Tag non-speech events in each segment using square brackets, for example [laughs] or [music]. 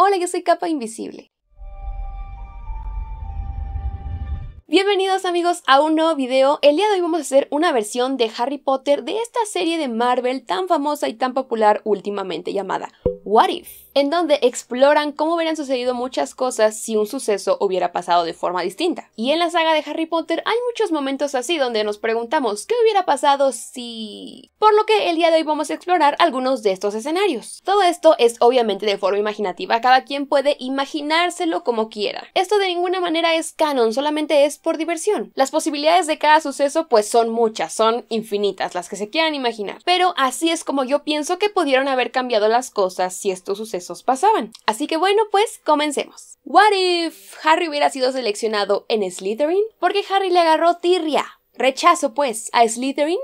Hola, yo soy Capa Invisible. Bienvenidos amigos a un nuevo video. El día de hoy vamos a hacer una versión de Harry Potter de esta serie de Marvel tan famosa y tan popular últimamente llamada What If en donde exploran cómo hubieran sucedido muchas cosas si un suceso hubiera pasado de forma distinta. Y en la saga de Harry Potter hay muchos momentos así donde nos preguntamos qué hubiera pasado si... Por lo que el día de hoy vamos a explorar algunos de estos escenarios. Todo esto es obviamente de forma imaginativa, cada quien puede imaginárselo como quiera. Esto de ninguna manera es canon, solamente es por diversión. Las posibilidades de cada suceso pues son muchas, son infinitas las que se quieran imaginar. Pero así es como yo pienso que pudieron haber cambiado las cosas si esto sucedió esos pasaban. Así que bueno, pues comencemos. What if Harry hubiera sido seleccionado en Slytherin? Porque Harry le agarró tirria. Rechazo, pues, a Slytherin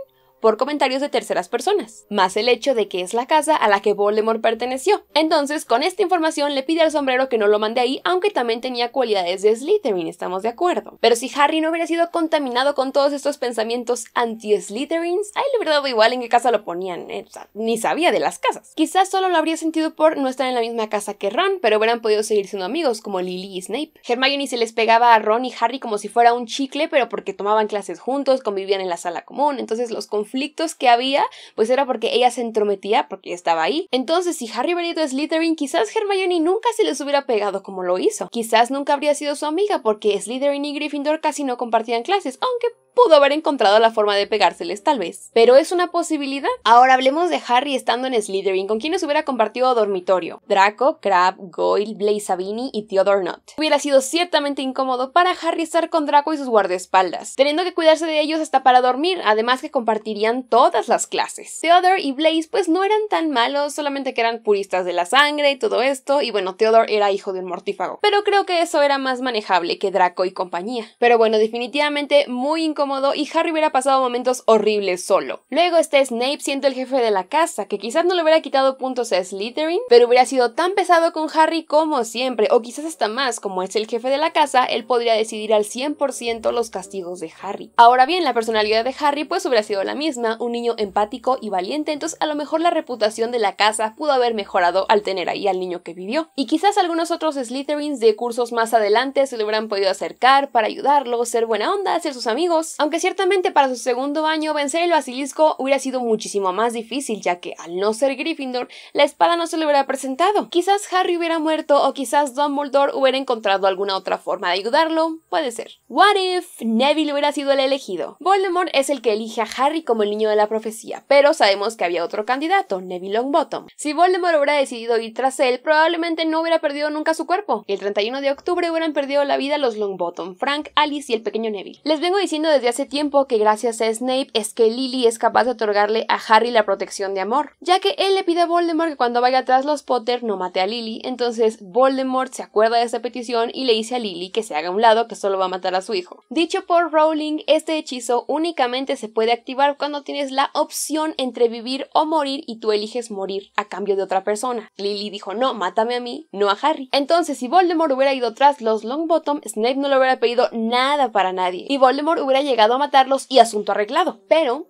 por comentarios de terceras personas, más el hecho de que es la casa a la que Voldemort perteneció. Entonces, con esta información le pide al sombrero que no lo mande ahí, aunque también tenía cualidades de Slytherin, estamos de acuerdo. Pero si Harry no hubiera sido contaminado con todos estos pensamientos anti-Slytherins, ahí le hubiera dado igual en qué casa lo ponían, eh, ni sabía de las casas. Quizás solo lo habría sentido por no estar en la misma casa que Ron, pero hubieran podido seguir siendo amigos, como Lily y Snape. Hermione se les pegaba a Ron y Harry como si fuera un chicle, pero porque tomaban clases juntos, convivían en la sala común, entonces los confundían conflictos que había, pues era porque ella se entrometía, porque estaba ahí. Entonces, si Harry hubiera ido a Slytherin, quizás Hermione nunca se les hubiera pegado como lo hizo. Quizás nunca habría sido su amiga, porque Slytherin y Gryffindor casi no compartían clases, aunque pudo haber encontrado la forma de pegárseles, tal vez. Pero es una posibilidad. Ahora hablemos de Harry estando en Slytherin, con quienes hubiera compartido dormitorio. Draco, Crabbe, Goyle, Blaze Sabini y Theodore not Hubiera sido ciertamente incómodo para Harry estar con Draco y sus guardaespaldas, teniendo que cuidarse de ellos hasta para dormir, además que compartir todas las clases. Theodore y Blaze pues no eran tan malos, solamente que eran puristas de la sangre y todo esto, y bueno, Theodore era hijo de un mortífago. Pero creo que eso era más manejable que Draco y compañía. Pero bueno, definitivamente muy incómodo y Harry hubiera pasado momentos horribles solo. Luego está Snape siendo el jefe de la casa, que quizás no le hubiera quitado puntos a Slytherin, pero hubiera sido tan pesado con Harry como siempre, o quizás hasta más, como es el jefe de la casa, él podría decidir al 100% los castigos de Harry. Ahora bien, la personalidad de Harry pues hubiera sido la misma un niño empático y valiente, entonces a lo mejor la reputación de la casa pudo haber mejorado al tener ahí al niño que vivió. Y quizás algunos otros Slytherins de cursos más adelante se le hubieran podido acercar para ayudarlo, ser buena onda, hacia sus amigos. Aunque ciertamente para su segundo año vencer el basilisco hubiera sido muchísimo más difícil, ya que al no ser Gryffindor, la espada no se le hubiera presentado. Quizás Harry hubiera muerto o quizás Dumbledore hubiera encontrado alguna otra forma de ayudarlo, puede ser. What if Neville hubiera sido el elegido? Voldemort es el que elige a Harry como como el niño de la profecía, pero sabemos que había otro candidato, Neville Longbottom. Si Voldemort hubiera decidido ir tras él, probablemente no hubiera perdido nunca su cuerpo. El 31 de octubre hubieran perdido la vida los Longbottom, Frank, Alice y el pequeño Neville. Les vengo diciendo desde hace tiempo que gracias a Snape es que Lily es capaz de otorgarle a Harry la protección de amor, ya que él le pide a Voldemort que cuando vaya tras los Potter no mate a Lily, entonces Voldemort se acuerda de esa petición y le dice a Lily que se haga a un lado que solo va a matar a su hijo. Dicho por Rowling, este hechizo únicamente se puede activar cuando tienes la opción entre vivir o morir y tú eliges morir a cambio de otra persona. Lily dijo, no, mátame a mí, no a Harry. Entonces, si Voldemort hubiera ido tras los Longbottom, Snape no le hubiera pedido nada para nadie. Y Voldemort hubiera llegado a matarlos y asunto arreglado. Pero,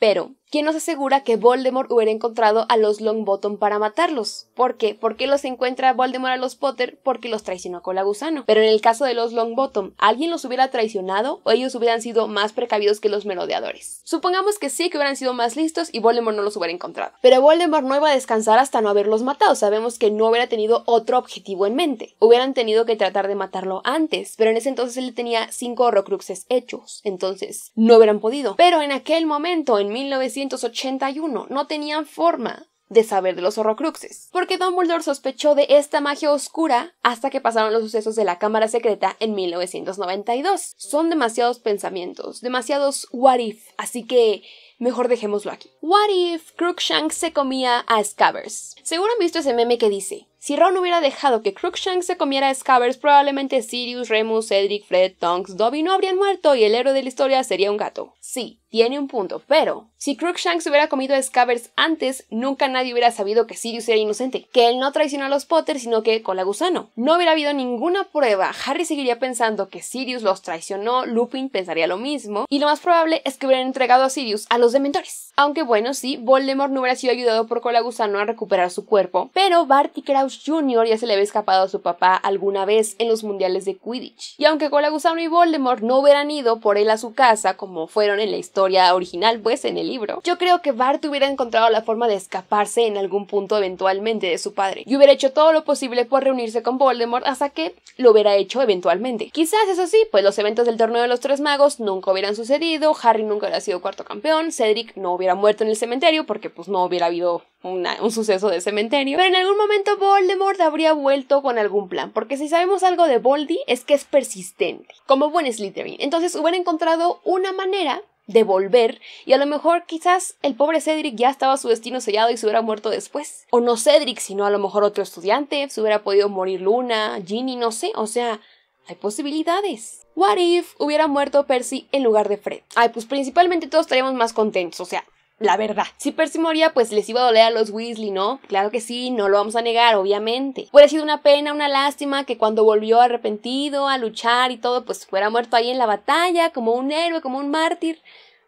pero, ¿Quién nos asegura que Voldemort hubiera encontrado a los Longbottom para matarlos? ¿Por qué? ¿Por qué los encuentra Voldemort a los Potter? Porque los traicionó con la Gusano. Pero en el caso de los Longbottom, ¿alguien los hubiera traicionado o ellos hubieran sido más precavidos que los merodeadores? Supongamos que sí, que hubieran sido más listos y Voldemort no los hubiera encontrado. Pero Voldemort no iba a descansar hasta no haberlos matado. Sabemos que no hubiera tenido otro objetivo en mente. Hubieran tenido que tratar de matarlo antes, pero en ese entonces él tenía cinco Horrocruxes hechos. Entonces, no hubieran podido. Pero en aquel momento, en 1900 1981 no tenían forma de saber de los horrocruxes, porque Dumbledore sospechó de esta magia oscura hasta que pasaron los sucesos de la Cámara Secreta en 1992. Son demasiados pensamientos, demasiados what if, así que mejor dejémoslo aquí. What if Crookshanks se comía a Scabbers? Seguro han visto ese meme que dice si Ron hubiera dejado que Crookshanks se comiera a Scabbers, probablemente Sirius, Remus, Cedric, Fred, Tonks, Dobby no habrían muerto y el héroe de la historia sería un gato. Sí, tiene un punto, pero si Crookshanks hubiera comido a Scabbers antes, nunca nadie hubiera sabido que Sirius era inocente, que él no traicionó a los Potter, sino que con gusano. No hubiera habido ninguna prueba, Harry seguiría pensando que Sirius los traicionó, Lupin pensaría lo mismo, y lo más probable es que hubieran entregado a Sirius a los dementores. Aunque bueno, sí, Voldemort no hubiera sido ayudado por gusano a recuperar su cuerpo, pero Barty Crouch Junior ya se le había escapado a su papá alguna vez en los mundiales de Quidditch. Y aunque Gusano y Voldemort no hubieran ido por él a su casa como fueron en la historia original, pues en el libro, yo creo que Bart hubiera encontrado la forma de escaparse en algún punto eventualmente de su padre y hubiera hecho todo lo posible por reunirse con Voldemort hasta que lo hubiera hecho eventualmente. Quizás eso sí, pues los eventos del torneo de los tres magos nunca hubieran sucedido, Harry nunca hubiera sido cuarto campeón, Cedric no hubiera muerto en el cementerio porque pues no hubiera habido un suceso de cementerio, pero en algún momento Voldemort habría vuelto con algún plan, porque si sabemos algo de Voldy es que es persistente, como buen Slytherin. Entonces hubiera encontrado una manera de volver y a lo mejor quizás el pobre Cedric ya estaba su destino sellado y se hubiera muerto después. O no Cedric, sino a lo mejor otro estudiante, se hubiera podido morir Luna, Ginny, no sé, o sea, hay posibilidades. What if hubiera muerto Percy en lugar de Fred? Ay, pues principalmente todos estaríamos más contentos, o sea, la verdad. Si Percy moría, pues les iba a doler a los Weasley, ¿no? Claro que sí, no lo vamos a negar, obviamente. Hubiera sido una pena, una lástima que cuando volvió arrepentido a luchar y todo, pues fuera muerto ahí en la batalla, como un héroe, como un mártir.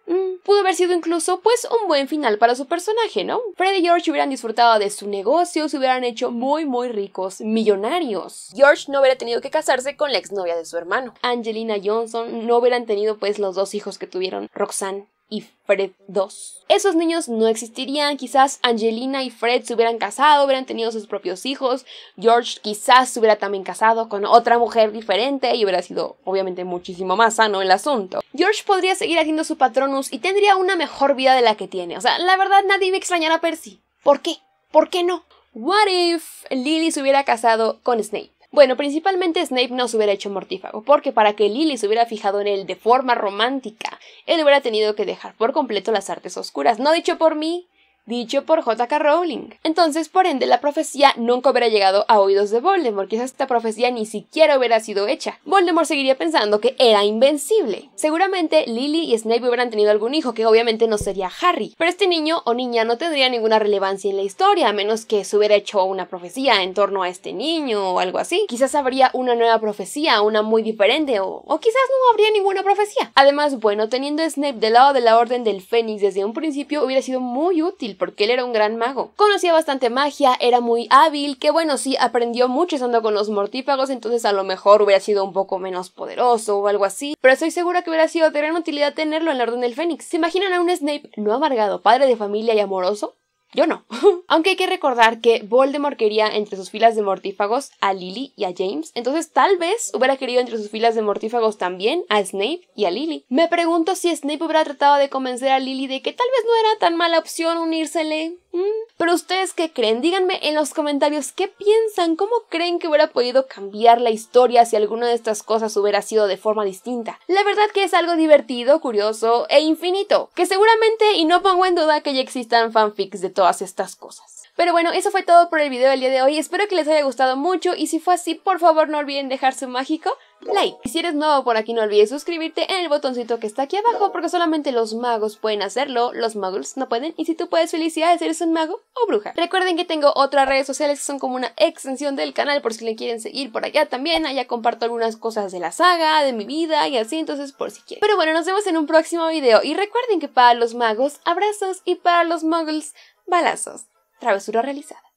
Mm, pudo haber sido incluso, pues, un buen final para su personaje, ¿no? Fred y George hubieran disfrutado de su negocio, se hubieran hecho muy, muy ricos, millonarios. George no hubiera tenido que casarse con la exnovia de su hermano. Angelina Johnson no hubieran tenido, pues, los dos hijos que tuvieron Roxanne y Fred 2. Esos niños no existirían, quizás Angelina y Fred se hubieran casado, hubieran tenido sus propios hijos, George quizás se hubiera también casado con otra mujer diferente y hubiera sido obviamente muchísimo más sano el asunto. George podría seguir haciendo su patronus y tendría una mejor vida de la que tiene. O sea, la verdad nadie me extrañará a Percy. ¿Por qué? ¿Por qué no? What if Lily se hubiera casado con Snape? Bueno, principalmente Snape no se hubiera hecho mortífago, porque para que Lily se hubiera fijado en él de forma romántica, él hubiera tenido que dejar por completo las artes oscuras. No dicho por mí, dicho por J.K. Rowling. Entonces, por ende, la profecía nunca hubiera llegado a oídos de Voldemort, quizás esta profecía ni siquiera hubiera sido hecha. Voldemort seguiría pensando que era invencible. Seguramente Lily y Snape hubieran tenido algún hijo, que obviamente no sería Harry, pero este niño o niña no tendría ninguna relevancia en la historia, a menos que se hubiera hecho una profecía en torno a este niño o algo así. Quizás habría una nueva profecía, una muy diferente, o, quizás no habría ninguna profecía. Además, bueno, teniendo a Snape del lado de la Orden del Fénix desde un principio hubiera sido muy útil porque él era un gran mago. Conocía bastante magia, era muy hábil, que bueno, sí, aprendió mucho estando con los mortífagos, entonces a lo mejor hubiera sido un poco menos poderoso o algo así, pero estoy segura que hubiera sido de gran utilidad tenerlo en la Orden del Fénix. ¿Se imaginan a un Snape no amargado, padre de familia y amoroso? Yo no. [laughs] Aunque hay que recordar que Voldemort quería entre sus filas de mortífagos a Lily y a James, entonces tal vez hubiera querido entre sus filas de mortífagos también a Snape y a Lily. Me pregunto si Snape hubiera tratado de convencer a Lily de que tal vez no era tan mala opción unírsele. Mm, pero ustedes qué creen? Díganme en los comentarios qué piensan, cómo creen que hubiera podido cambiar la historia si alguna de estas cosas hubiera sido de forma distinta. La verdad que es algo divertido, curioso e infinito, que seguramente y no pongo en duda que ya existan fanfics de todas estas cosas. Pero bueno, eso fue todo por el video del día de hoy, espero que les haya gustado mucho y si fue así, por favor no olviden dejar su mágico like. si eres nuevo por aquí no olvides suscribirte en el botoncito que está aquí abajo porque solamente los magos pueden hacerlo, los muggles no pueden y si tú puedes felicidades eres un mago o bruja. Recuerden que tengo otras redes sociales que son como una extensión del canal por si le quieren seguir por allá también, allá comparto algunas cosas de la saga, de mi vida y así, entonces por si quieren. Pero bueno, nos vemos en un próximo video y recuerden que para los magos abrazos y para los muggles balazos. Travesura realizada.